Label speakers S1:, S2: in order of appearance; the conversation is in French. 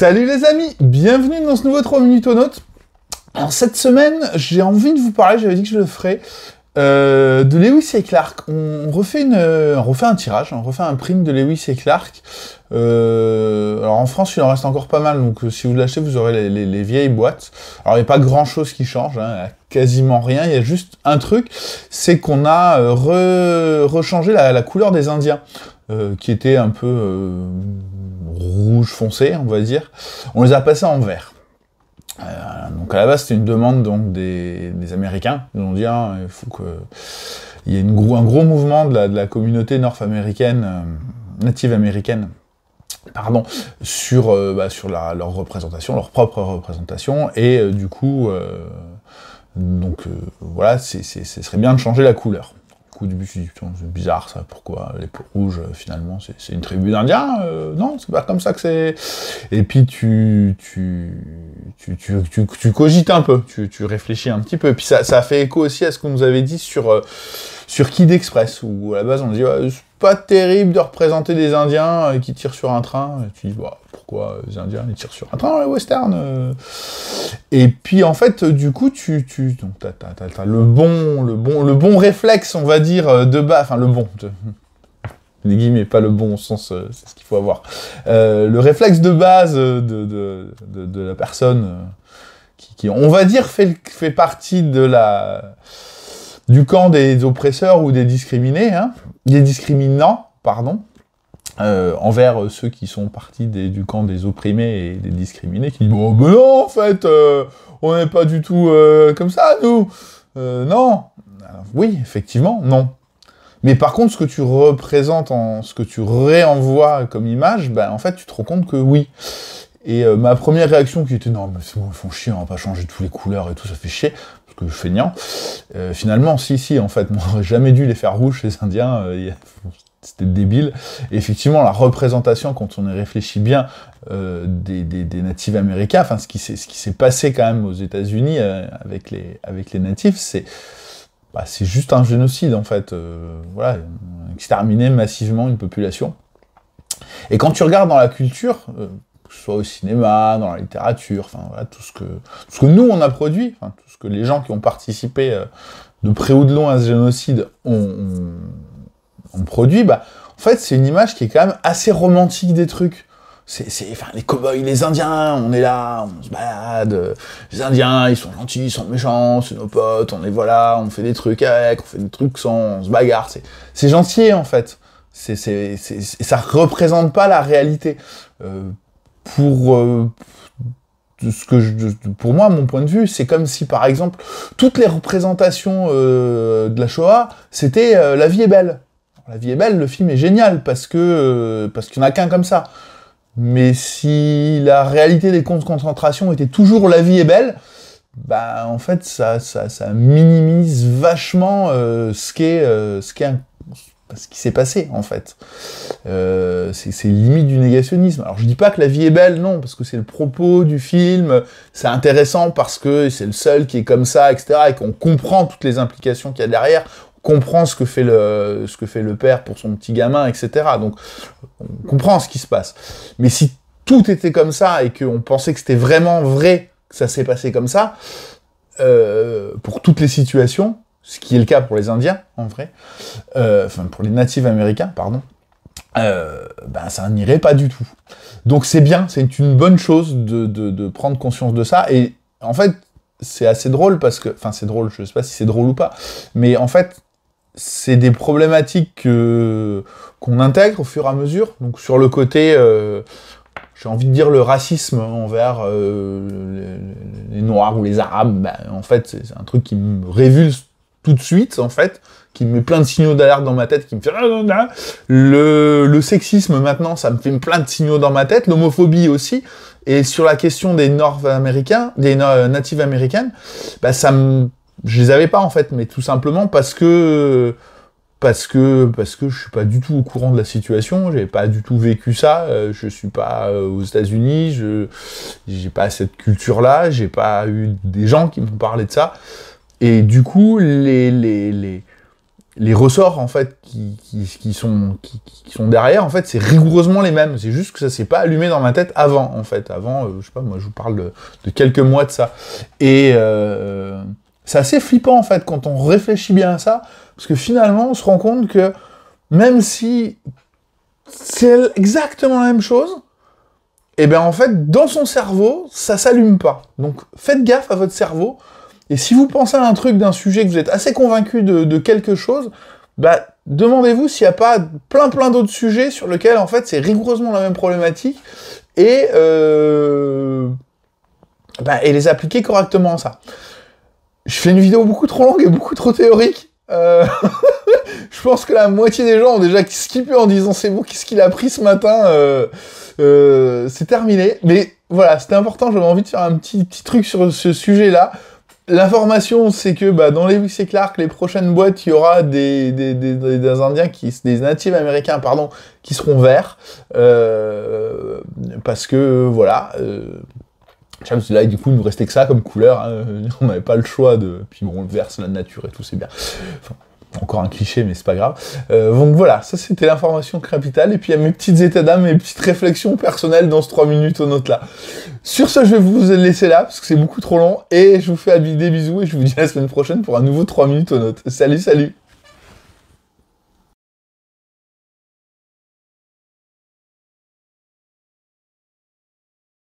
S1: Salut les amis, bienvenue dans ce nouveau 3 minutes aux notes. Alors cette semaine, j'ai envie de vous parler, j'avais dit que je le ferais, euh, de Lewis et Clark. On refait, un tirage, on refait un print de Lewis et Clark. Euh, alors en France, il en reste encore pas mal, donc euh, si vous l'achetez, vous aurez les, vieilles boîtes. Alors il n'y a pas grand chose qui change, hein, quasiment rien. Il y a juste un truc, c'est qu'on a rechangé la, couleur des Indiens, qui était un peu rouge foncé, on va dire. On les a passés en vert. Euh, donc à la base, c'était une demande donc, des, Américains. Ils ont dit, ah, il faut que... y ait un gros mouvement de la, communauté nord-américaine, euh, native américaine, pardon, sur, euh, bah, sur leur représentation, leur propre représentation, et du coup, donc voilà, ce serait bien de changer la couleur du but, je suis c'est bizarre ça, pourquoi les peaux rouges, euh, finalement, c'est une tribu d'Indiens euh, Non, c'est pas comme ça que c'est. Et puis tu tu, tu, tu, cogites un peu, tu, réfléchis un petit peu. Et puis ça, ça fait écho aussi à ce qu'on nous avait dit sur, euh, sur Kid Express, où à la base on dit, c'est pas terrible de représenter des Indiens qui tirent sur un train. Et tu dis, bah, quoi, les Indiens, ils tirent sur un train, les westerns. Euh. Et puis, en fait, du coup, tu, tu donc, le bon, le bon, le bon réflexe, on va dire, euh, de base... enfin, le bon. Les guillemets, pas le bon au sens, euh, c'est ce qu'il faut avoir. le réflexe de base de, de, de, la personne qui, on va dire, fait, fait partie de la, du camp des oppresseurs ou des discriminés, hein, des discriminants, pardon. Euh, envers euh, ceux qui sont partis du camp des opprimés et des discriminés, qui disent bon, oh, ben non, en fait, euh, on n'est pas du tout comme ça, nous. non. oui, effectivement, non. Mais par contre, ce que tu représentes, en, ce que tu réenvoies comme image, ben, en fait, tu te rends compte que oui. Et ma première réaction qui était non, mais c'est bon, ils font chier, on va pas changer toutes les couleurs et tout, ça fait chier parce que fais finalement, si, si, en fait, on n'aurait jamais dû les faire rouges, les Indiens c'était débile. effectivement, la représentation, quand on y réfléchit bien, euh, des, des, natifs américains, enfin ce qui s'est passé quand même aux États-Unis euh, avec, les, avec les natifs, c'est bah, c'est juste un génocide en fait. Euh, voilà, exterminer massivement une population. Et quand tu regardes dans la culture, euh, que soit au cinéma, dans la littérature, enfin tout ce que, ce que nous on a produit, tout ce que les gens qui ont participé de près ou de loin à ce génocide ont, on produit, bah, en fait, c'est une image qui est quand même assez romantique des trucs. C'est, enfin, les cow-boys, les Indiens, on est là, on se balade. Euh, les Indiens, ils sont gentils, ils sont méchants, c'est nos potes, on est voilà, on fait des trucs avec, on fait des trucs sans, on se bagarre. C'est, gentil, en fait. C'est, c'est, ça représente pas la réalité. Euh, pour euh, ce que je, pour moi, mon point de vue, c'est comme si, par exemple, toutes les représentations de la Shoah, c'était la vie est belle. La vie est belle, le film est génial parce que euh, parce qu'il n'y en a qu'un comme ça. Mais si la réalité des comptes de concentration était toujours la vie est belle, bah en fait ça ça, ça minimise vachement euh, ce qu'est euh, ce qui s'est passé en fait. c'est limite du négationnisme. Alors je dis pas que la vie est belle, non, parce que c'est le propos du film, c'est intéressant parce que c'est le seul qui est comme ça, etc. Et qu'on comprend toutes les implications qu'il y a derrière, comprend ce que fait le ce que fait le père pour son petit gamin, etc. Donc on comprend ce qui se passe. Mais si tout était comme ça et qu'on pensait que c'était vraiment vrai que ça s'est passé comme ça, euh, pour toutes les situations, ce qui est le cas pour les Indiens en vrai, euh, enfin pour les natifs américains, pardon, euh, ben ça n'irait pas du tout. Donc c'est bien, c'est une bonne chose de, prendre conscience de ça. Et en fait, c'est assez drôle parce que, enfin c'est drôle, je sais pas si c'est drôle ou pas, mais en fait, c'est des problématiques qu'on intègre au fur et à mesure. Donc sur le côté, euh, j'ai envie de dire le racisme envers euh, les, Noirs ou les Arabes, ben, en fait c'est un truc qui me révulse tout de suite en fait, qui me met plein de signaux d'alerte dans ma tête, qui me fait ah, ah, ah. le, le sexisme maintenant, ça me fait plein de signaux dans ma tête, l'homophobie aussi. Et sur la question des Nord-Américains, des euh, Natives américaines, ben, ça me je les avais pas en fait, mais tout simplement parce que parce que parce que je suis pas du tout au courant de la situation, j'ai pas du tout vécu ça, euh, je suis pas euh, aux États-Unis, je j'ai pas cette culture là, j'ai pas eu des gens qui m'ont parlé de ça et du coup les les les, ressorts en fait qui, sont qui, sont derrière en fait c'est rigoureusement les mêmes c'est juste que ça s'est pas allumé dans ma tête avant en fait avant euh, je sais pas moi je vous parle de, de quelques mois de ça et c'est assez flippant en fait quand on réfléchit bien à ça, parce que finalement on se rend compte que même si c'est exactement la même chose, et eh bien en fait dans son cerveau ça s'allume pas. Donc faites gaffe à votre cerveau. Et si vous pensez à un truc d'un sujet que vous êtes assez convaincu de, quelque chose, bah demandez-vous s'il n'y a pas plein plein d'autres sujets sur lesquels en fait c'est rigoureusement la même problématique et euh, bah, et les appliquer correctement à ça je fais une vidéo beaucoup trop longue et beaucoup trop théorique. Euh, je pense que la moitié des gens ont déjà skippé en disant c'est bon, qu'est-ce qu'il a pris ce matin euh, euh, C'est terminé. Mais voilà, c'était important, j'avais envie de faire un petit, truc sur ce sujet-là. L'information, c'est que bah, dans les Wix et Clark, les prochaines boîtes, il y aura des, Indiens, qui, des natifs américains, pardon, qui seront verts. parce que, voilà Là, du coup, il nous restait que ça comme couleur. Hein. On n'avait pas le choix de. Puis bon, le verse, la nature et tout, c'est bien. encore un cliché, mais c'est pas grave. Euh, donc voilà, ça c'était l'information capitale. Et puis il y a mes petites états d'âme, mes petites réflexions personnelles dans ce 3 minutes aux notes là. Sur ce, je vais vous laisser là parce que c'est beaucoup trop long. Et je vous fais des bisous et je vous dis à la semaine prochaine pour un nouveau 3 minutes aux notes. Salut, salut!